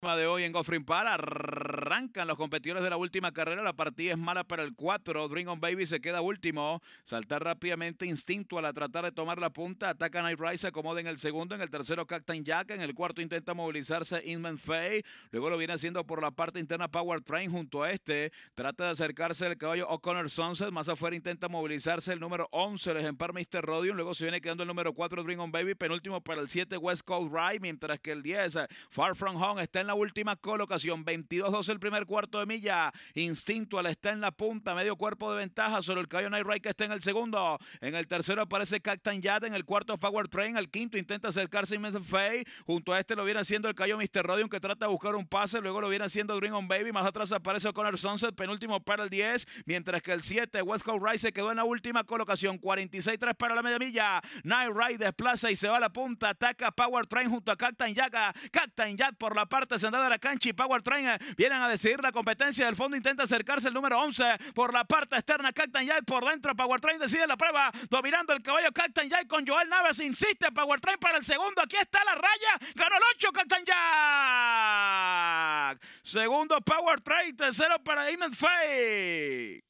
de hoy en GoFream para Arrancan los competidores de la última carrera. La partida es mala para el 4. Dream on Baby se queda último. Saltar rápidamente instinto la tratar de tomar la punta. Ataca Night Rise, se acomoda en el segundo. En el tercero, Captain Jack. En el cuarto, intenta movilizarse Inman Fay. Luego lo viene haciendo por la parte interna Power Train junto a este. Trata de acercarse el caballo O'Connor Sunset. Más afuera intenta movilizarse el número 11, el ejemplar Mr. Rodion. Luego se viene quedando el número 4, Dream on Baby. Penúltimo para el 7, West Coast Ride. Mientras que el 10, Far From Home, está en la última colocación. 22-12 primer cuarto de milla. Instinto está en la punta, medio cuerpo de ventaja sobre el caballo Night Ride que está en el segundo. En el tercero aparece Captain Yad, en el cuarto Power Train, el quinto intenta acercarse Immense Fay. Junto a este lo viene haciendo el caballo Mr. Rodion que trata de buscar un pase, luego lo viene haciendo Dream on Baby, más atrás aparece Connor Sunset, penúltimo para el 10, mientras que el 7 West Coast Ride se quedó en la última colocación, 46-3 para la media milla. Night Ride desplaza y se va a la punta, ataca Power Train junto a Captain Yaga, Captain Yad por la parte sendada de la cancha y Power Train eh, vienen a decir la competencia del fondo. Intenta acercarse el número 11 por la parte externa. Cactan Yai por dentro. Power Powertrain decide la prueba. Dominando el caballo Cactan Yai con Joel Naves. Insiste Power Powertrain para el segundo. Aquí está la raya. Ganó el 8 Cactan Jack. Segundo Power Powertrain. Tercero para Demon Fake.